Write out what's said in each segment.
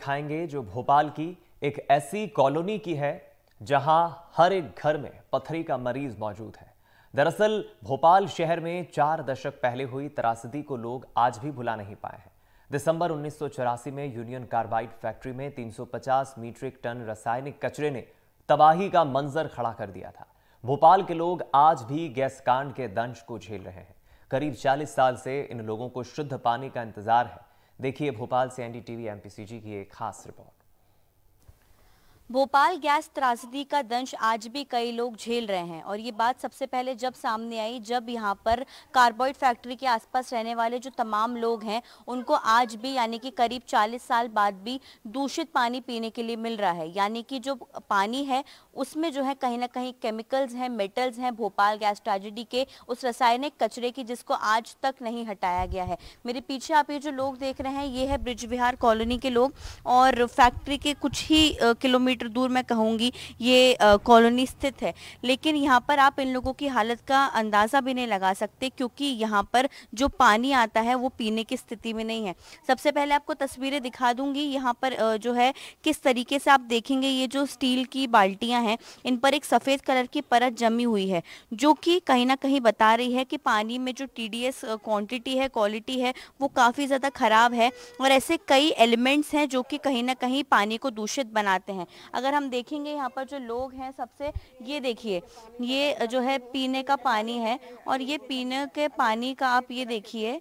खाएंगे जो भोपाल की एक ऐसी कॉलोनी की है जहां हर एक घर में पथरी का मरीज मौजूद है दरअसल भोपाल शहर में चार दशक पहले हुई त्रासदी को लोग आज भी भुला नहीं पाए हैं दिसंबर उन्नीस में यूनियन कार्बाइड फैक्ट्री में 350 मीट्रिक टन रासायनिक कचरे ने तबाही का मंजर खड़ा कर दिया था भोपाल के लोग आज भी गैस कांड के दंश को झेल रहे हैं करीब 40 साल से इन लोगों को शुद्ध पानी का इंतजार है देखिए भोपाल से एनडीटीवी एमपीसीजी की एक खास रिपोर्ट भोपाल गैस त्रासदी का दंश आज भी कई लोग झेल रहे हैं और ये बात सबसे पहले जब सामने आई जब यहाँ पर कार्बोइड फैक्ट्री के आसपास रहने वाले जो तमाम लोग हैं उनको आज भी यानी कि करीब 40 साल बाद भी दूषित पानी पीने के लिए मिल रहा है यानी कि जो पानी है उसमें जो है कहीं ना कहीं केमिकल्स हैं मेटल्स हैं भोपाल गैस ट्रेजिडी के उस रासायनिक कचरे की जिसको आज तक नहीं हटाया गया है मेरे पीछे आप ये जो लोग देख रहे हैं ये है ब्रिज विहार कॉलोनी के लोग और फैक्ट्री के कुछ ही किलोमीटर दूर मैं कहूँगी ये कॉलोनी स्थित है लेकिन यहाँ पर आप इन लोगों की हालत का अंदाज़ा भी नहीं लगा सकते क्योंकि यहाँ पर जो पानी आता है वो पीने की स्थिति में नहीं है सबसे पहले आपको तस्वीरें दिखा दूंगी यहाँ पर जो है किस तरीके से आप देखेंगे ये जो स्टील की बाल्टियाँ पत्तियां हैं इन पर एक सफ़ेद कलर की परत जमी हुई है जो कि कहीं ना कहीं बता रही है कि पानी में जो टी क्वांटिटी है क्वालिटी है वो काफ़ी ज़्यादा ख़राब है और ऐसे कई एलिमेंट्स हैं जो कि कहीं ना कहीं पानी को दूषित बनाते हैं अगर हम देखेंगे यहाँ पर जो लोग हैं सबसे ये देखिए ये जो है पीने का पानी है और ये पीने के पानी का आप ये देखिए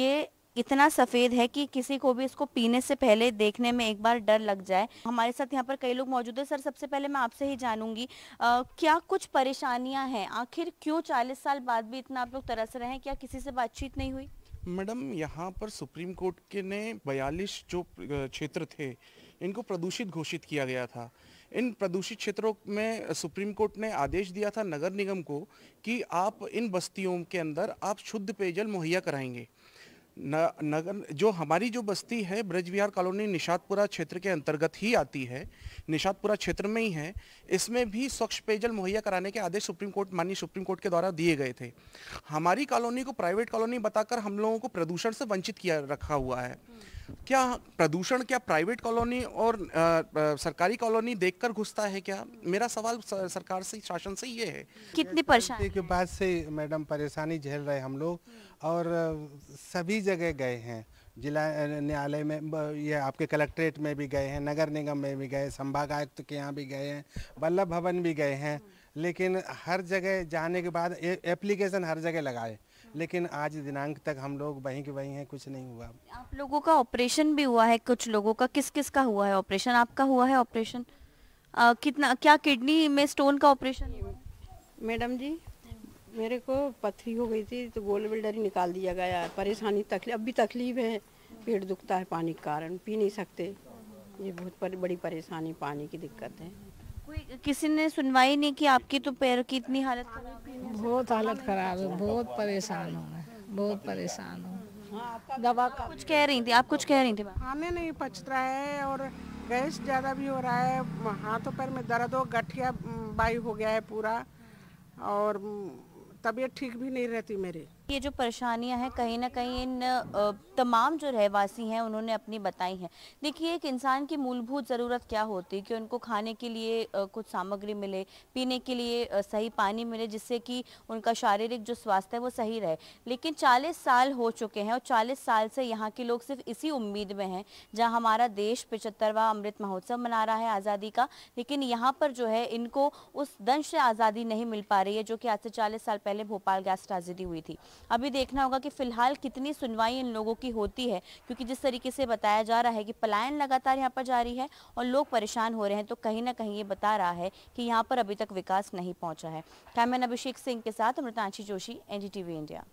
ये इतना सफ़ेद है कि किसी को भी इसको पीने से पहले देखने में एक बार डर लग जाए हमारे साथ यहाँ पर कई लोग मौजूद है सर सबसे पहले मैं आपसे ही जानूंगी आ, क्या कुछ परेशानियाँ हैं आखिर क्यों चालीस साल बाद भी इतना आप लोग तरस रहे हैं क्या किसी से बातचीत नहीं हुई मैडम यहाँ पर सुप्रीम कोर्ट के ने बयालीस जो क्षेत्र थे इनको प्रदूषित घोषित किया गया था इन प्रदूषित क्षेत्रों में सुप्रीम कोर्ट ने आदेश दिया था नगर निगम को कि आप इन बस्तियों के अंदर आप शुद्ध पेयजल मुहैया कराएंगे न, नगर जो हमारी जो बस्ती है ब्रजविहार कॉलोनी निषादपुरा क्षेत्र के अंतर्गत ही आती है निषादपुरा क्षेत्र में ही है इसमें भी स्वच्छ पेयजल मुहैया कराने के आदेश सुप्रीम कोर्ट माननीय सुप्रीम कोर्ट के द्वारा दिए गए थे हमारी कॉलोनी को प्राइवेट कॉलोनी बताकर हम लोगों को प्रदूषण से वंचित किया रखा हुआ है क्या प्रदूषण क्या प्राइवेट कॉलोनी और आ, आ, सरकारी कॉलोनी देखकर घुसता है क्या मेरा सवाल सरकार से शासन से ये है कितनी परेशानी के बाद से मैडम परेशानी झेल रहे हम लोग और सभी जगह गए हैं जिला न्यायालय में ये आपके कलेक्ट्रेट में भी गए हैं नगर निगम में भी गए संभाग आयुक्त के यहाँ भी गए हैं वल्लभ भवन भी गए हैं लेकिन हर जगह जाने के बाद एप्लीकेशन हर जगह लगाए लेकिन आज दिनांक तक हम लोग वहीं के वहीं हैं कुछ नहीं हुआ आप लोगों का ऑपरेशन भी हुआ है कुछ लोगों का किस किस का हुआ है ऑपरेशन आपका हुआ है ऑपरेशन कितना क्या किडनी में स्टोन का ऑपरेशन मैडम जी मेरे को पथरी हो गई थी तो गोल बिल्डर ही निकाल दिया गया परेशानी तकलीफ अब भी तकलीफ है पेट दुखता है पानी के कारण पी नहीं सकते ये बहुत बड़ी परेशानी पानी की दिक्कत है कोई किसी ने सुनवाई नहीं की आपकी तो पैर की इतनी हालत बहुत हालत खराब है बहुत परेशान हूँ मैं बहुत परेशान हूँ दवा का कुछ कह रही थी आप कुछ कह रही थी खाने नहीं पच रहा है और गैस ज़्यादा भी हो रहा है हाथों पैर में दर्द हो गठिया बाई हो गया है पूरा और तबीयत ठीक भी नहीं रहती मेरी ये जो परेशानियां हैं कहीं ना कहीं इन तमाम जो रहवासी हैं उन्होंने अपनी बताई हैं देखिए एक इंसान की मूलभूत ज़रूरत क्या होती है कि उनको खाने के लिए कुछ सामग्री मिले पीने के लिए सही पानी मिले जिससे कि उनका शारीरिक जो स्वास्थ्य है वो सही रहे लेकिन चालीस साल हो चुके हैं और चालीस साल से यहाँ के लोग सिर्फ इसी उम्मीद में हैं जहाँ हमारा देश पिचहत्तरवा अमृत महोत्सव मना रहा है आज़ादी का लेकिन यहाँ पर जो है इनको उस दंश से आज़ादी नहीं मिल पा रही है जो कि आज से चालीस साल पहले भोपाल गैस ट्राजिडी हुई थी अभी देखना होगा कि फिलहाल कितनी सुनवाई इन लोगों की होती है क्योंकि जिस तरीके से बताया जा रहा है कि पलायन लगातार यहाँ पर जारी है और लोग परेशान हो रहे हैं तो कहीं ना कहीं ये बता रहा है कि यहाँ पर अभी तक विकास नहीं पहुँचा है कैमरन अभिषेक सिंह के साथ अमृतांशी जोशी एन इंडिया